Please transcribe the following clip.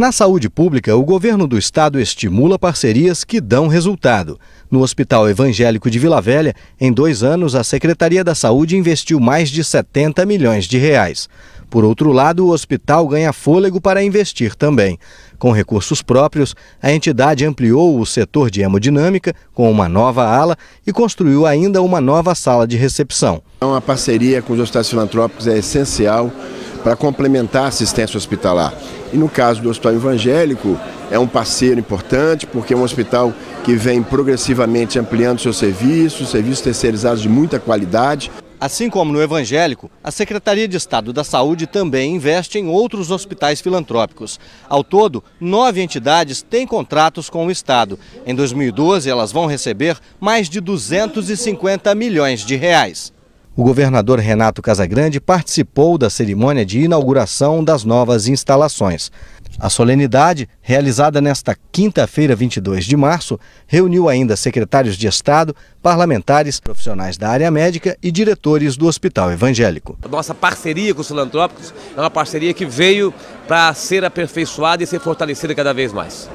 Na saúde pública, o governo do estado estimula parcerias que dão resultado. No Hospital Evangélico de Vila Velha, em dois anos, a Secretaria da Saúde investiu mais de 70 milhões de reais. Por outro lado, o hospital ganha fôlego para investir também. Com recursos próprios, a entidade ampliou o setor de hemodinâmica com uma nova ala e construiu ainda uma nova sala de recepção. Uma parceria com os hospitais filantrópicos é essencial para complementar a assistência hospitalar. E no caso do Hospital Evangélico, é um parceiro importante, porque é um hospital que vem progressivamente ampliando seus serviços, serviços terceirizados de muita qualidade. Assim como no evangélico, a Secretaria de Estado da Saúde também investe em outros hospitais filantrópicos. Ao todo, nove entidades têm contratos com o Estado. Em 2012, elas vão receber mais de 250 milhões de reais. O governador Renato Casagrande participou da cerimônia de inauguração das novas instalações. A solenidade, realizada nesta quinta-feira, 22 de março, reuniu ainda secretários de Estado, parlamentares, profissionais da área médica e diretores do Hospital Evangélico. Nossa parceria com os filantrópicos é uma parceria que veio para ser aperfeiçoada e ser fortalecida cada vez mais.